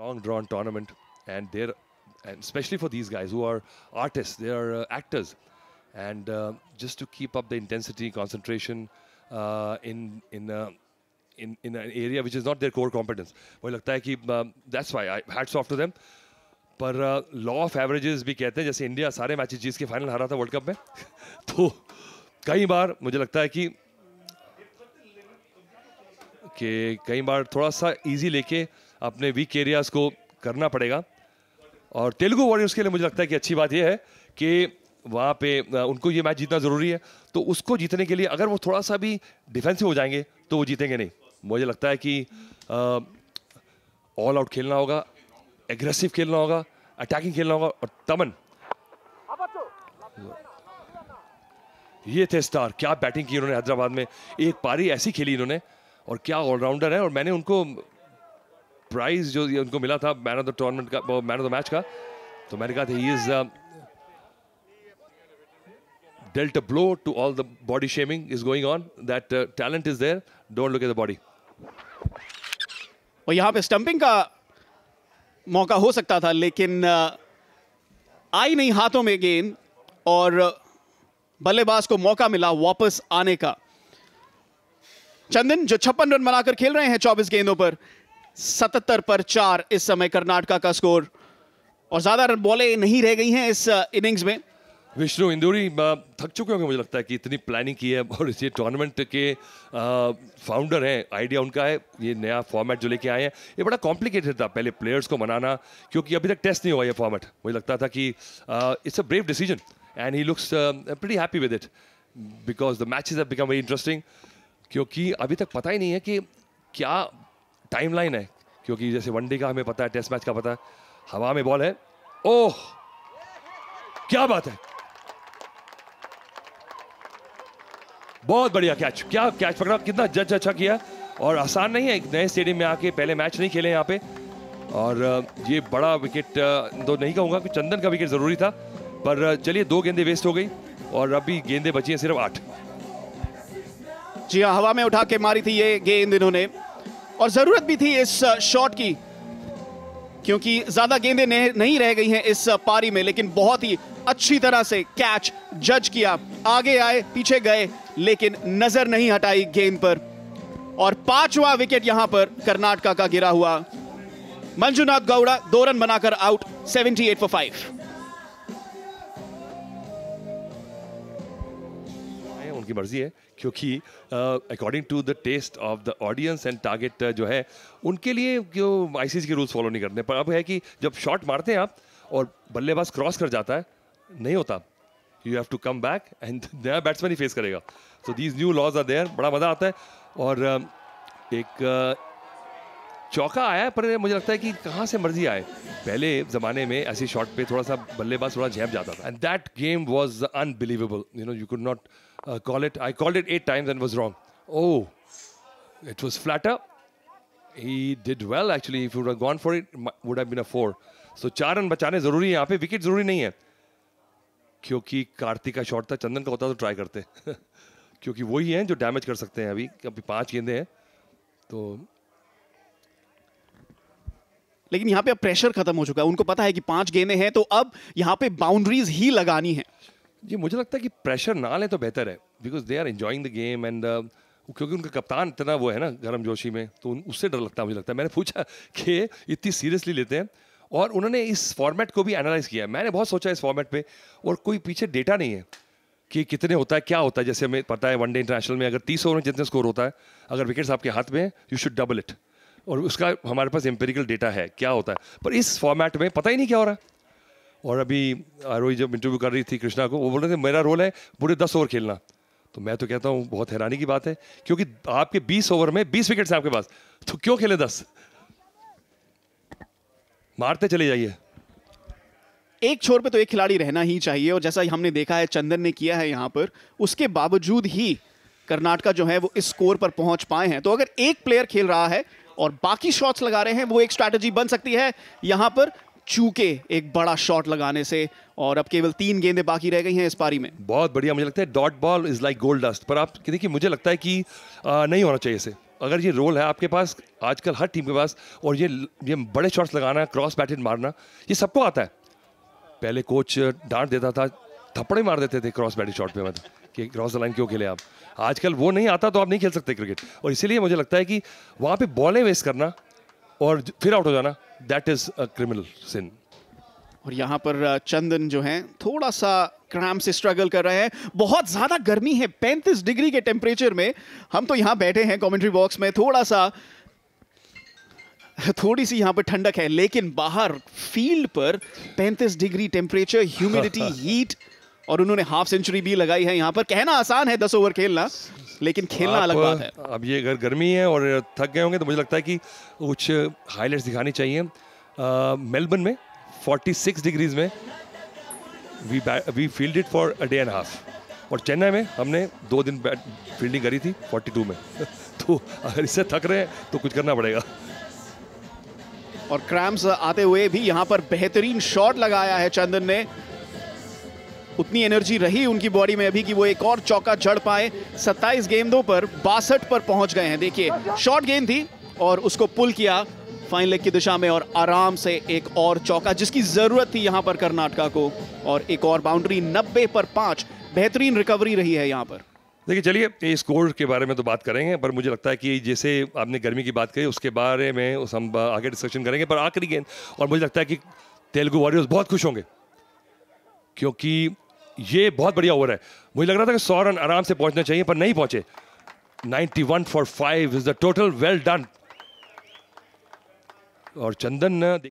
long drawn tournament and they're and especially for these guys who are artists they are uh, actors and uh, just to keep up the intensity concentration uh, in in in, in an area which is not their core competence. well lagta hai ki that's why I hats off to them. पर law of averages भी कहते हैं जैसे India सारे matches जीत के final हारा था world cup में तो कई बार मुझे लगता है कि कि कई बार थोड़ा सा इजी लेके अपने वीक एरियाज को करना पड़ेगा और तेलुगु वॉरियर्स के लिए मुझे लगता है कि अच्छी बात यह है कि वहाँ पे उनको ये मैच जीतना ज़रूरी है तो उसको जीतने के लिए अगर वो थोड़ा सा भी डिफेंसिव हो जाएंगे तो वो जीतेंगे नहीं मुझे लगता है कि ऑल आउट खेलना होगा एग्रेसिव खेलना होगा अटैकिंग खेलना होगा और तमन ये थे स्टार क्या बैटिंग की उन्होंने हैदराबाद में एक पारी ऐसी खेली इन्होंने और क्या ऑलराउंडर है और मैंने उनको प्राइज जो उनको मिला था मैन ऑफ द टूर्नामेंट का मैन ऑफ द मैच का तो मैंने कहा था he is dealt a blow to all the body shaming is going on. That uh, talent is there. Don't look at और यहां पे स्टंपिंग का मौका हो सकता था लेकिन uh, आई नहीं हाथों में गेंद और uh, बल्लेबाज को मौका मिला वापस आने का चंदन जो छप्पन रन बनाकर खेल रहे हैं चौबीस गेंदों पर सतहत्तर पर चार इस समय कर्नाटका का स्कोर और ज्यादा रन बॉले नहीं रह गई हैं इस इनिंग्स में विष्णु इंदौरी थक चुके होंगे मुझे लगता है कि इतनी प्लानिंग की है और इसे टूर्नामेंट के फाउंडर हैं आइडिया उनका है ये नया फॉर्मेट जो लेके आए हैं ये बड़ा कॉम्प्लिकेटेड था पहले प्लेयर्स को मनाना क्योंकि अभी तक टेस्ट नहीं हुआ ये फॉर्मेट मुझे लगता था कि it's a brave decision and he looks pretty happy with it because the matches have become very interesting क्योंकि अभी तक पता ही नहीं है कि क्या टाइमलाइन है क्योंकि जैसे वनडे का हमें पता है टेस्ट मैच का पता है हवा में बॉल है ओह क्या बात है बहुत बढ़िया कैच क्या कैच पकड़ा कितना जज अच्छा किया और आसान नहीं है एक नए स्टेडियम में आके पहले मैच नहीं खेले यहाँ पे और ये बड़ा विकेट तो नहीं कहूँगा कि चंदन का विकेट ज़रूरी था पर चलिए दो गेंदे वेस्ट हो गई और अभी गेंदे बची हैं सिर्फ आठ जी हाँ हवा में उठा के मारी थी ये गेंद इन्होंने और ज़रूरत भी थी इस शॉट की क्योंकि ज़्यादा गेंदें नहीं रह गई हैं इस पारी में लेकिन बहुत ही अच्छी तरह से कैच जज किया आगे आए पीछे गए लेकिन नज़र नहीं हटाई गेंद पर और पांचवा विकेट यहां पर कर्नाटका का गिरा हुआ मंजुनाथ गौड़ा दो रन बनाकर आउट 78 फॉर फाइव की मर्ज़ी है क्योंकि according to the test of the audience and target जो है उनके लिए जो आईसीसी के रूल्स फॉलो नहीं करते पर अब है कि जब शॉट मारते हैं आप और बल्लेबाज क्रॉस कर जाता है नहीं होता you have to come back and नया बैट्समैन ही फेस करेगा so these new laws are there बड़ा मज़ा आता है और एक चौका आया पर मुझे लगता है कि कहाँ से मर्जी आए पहले ज़माने में ऐसी शॉट पे थोड़ा सा बल्लेबाज थोड़ा झेप जाता था and that game was unbelievable you know you could not call it I call it at times and was wrong oh it was flat he did well actually if you would have gone for it would have been a four so चार run बचाने जरूरी है यहाँ पे wicket जरूरी नहीं है क्योंकि कार्तिक का शॉट था चंदन का होता तो ट्राई करते क्योंकि वही हैं जो डैमेज कर सकते हैं अभी अभी पाँच गेंदे हैं तो लेकिन यहाँ पे अब प्रेशर खत्म हो चुका है उनको पता है कि पांच गेंदे हैं तो अब यहाँ पे बाउंड्रीज ही लगानी है जी मुझे लगता है कि प्रेशर ना लें तो बेहतर है because they are enjoying the game and क्योंकि उनका कप्तान इतना वो है ना गर्म जोशी में तो उससे डर लगता है मुझे लगता है मैंने पूछा कि इतनी सीरियसली लेते हैं और उन्होंने इस फॉर्मेट को भी एनालाइज किया मैंने बहुत सोचा इस फॉर्मेट पे और कोई पीछे डेटा नहीं है कि कितने होता है क्या होता है जैसे हमें पता है वनडे इंटरनेशनल में अगर तीस ओवर में जितने स्कोर होता है अगर विकेट्स आपके हाथ में हैं यू शुड डबल इट और उसका हमारे पास एम्पेरिकल डेटा है क्या होता है पर इस फॉर्मेट में पता ही नहीं क्या हो रहा है और अभी आरोही जब इंटरव्यू कर रही थी कृष्णा को वो बोल रहे थे मेरा रोल है पूरे दस ओवर खेलना तो मैं तो कहता हूँ बहुत हैरानी की बात है क्योंकि आपके बीस ओवर में बीस विकेट्स हैं आपके पास तो क्यों खेले दस मारते चले जाइए एक छोर पे तो एक खिलाड़ी रहना ही चाहिए और जैसा हमने देखा है चंदन ने किया है यहाँ पर उसके बावजूद ही कर्नाटका जो है वो इस स्कोर पर पहुंच पाए हैं तो अगर एक प्लेयर खेल रहा है और बाकी शॉट्स लगा रहे हैं वो एक स्ट्रैटेजी बन सकती है यहां पर चूके एक बड़ा शॉट लगाने से और अब केवल तीन गेंदें बाकी रह गई हैं इस पारी में बहुत बढ़िया मुझे लगता है dot ball is like gold dust पर आप देखिए मुझे लगता है कि आ, नहीं होना चाहिए इसे अगर ये रोल है आपके पास आजकल हर टीम के पास और ये ये बड़े शॉट्स लगाना क्रॉस बैटिंग मारना ये सबको आता है पहले कोच डांट देता था थप्पड़ मार देते थे क्रॉस बैटिंग शॉट पे मतलब कि क्रॉस द लाइन क्यों खेले आप आजकल वो नहीं आता तो आप नहीं खेल सकते क्रिकेट और इसीलिए मुझे लगता है कि वहाँ पे बॉलें वेस्ट करना और फिर आउट हो जाना that is a criminal sin और यहाँ पर चंदन जो है थोड़ा सा क्राम से स्ट्रगल कर रहे हैं बहुत ज़्यादा गर्मी है पैंतीस डिग्री के टेम्परेचर में हम तो यहाँ बैठे हैं कॉमेंट्री बॉक्स में थोड़ा सा थोड़ी सी यहाँ पर ठंडक है लेकिन बाहर फील्ड पर पैंतीस डिग्री टेम्परेचर ह्यूमिडिटी हीट और उन्होंने हाफ सेंचुरी भी लगाई है यहाँ पर कहना आसान है दस ओवर खेलना लेकिन खेलना अलग बात है अब ये अगर गर्मी है और थक गए होंगे तो मुझे लगता है कि कुछ हाईलाइट दिखानी चाहिए मेलबर्न में 46 डिग्रीज में we we field it for a day and half और चेन्नई में हमने दो दिन बैट फील्डिंग करी थी 42 में तो अगर इससे थक रहे हैं तो कुछ करना पड़ेगा और क्रैम्स आते हुए भी यहाँ पर बेहतरीन शॉट लगाया है चंदन ने उतनी एनर्जी रही उनकी बॉडी में अभी कि वो एक और चौका चढ़ पाए 27 गेंदों पर बासठ पर पहुंच गए हैं देखिए शॉर्ट गेंद थी और उसको पुल किया फाइनल की दिशा में और आराम से एक और चौका जिसकी जरूरत थी यहां पर कर्नाटका को और एक और बाउंड्री नब्बे पर पांच बेहतरीन रिकवरी रही है यहां पर देखिए चलिए स्कोर के बारे में तो बात करेंगे पर मुझे लगता है कि जैसे आपने गर्मी की बात कही उसके बारे में उस हम आगे डिस्कशन करेंगे पर आखिरी गेंद और मुझे लगता है कि तेलुगु वॉरियर्स बहुत खुश होंगे क्योंकि ये बहुत बढ़िया ओवर है मुझे लग रहा था कि सौ रन आराम से पहुंचना चाहिए पर नहीं पहुंचे 91 for five is the total well done और चंदन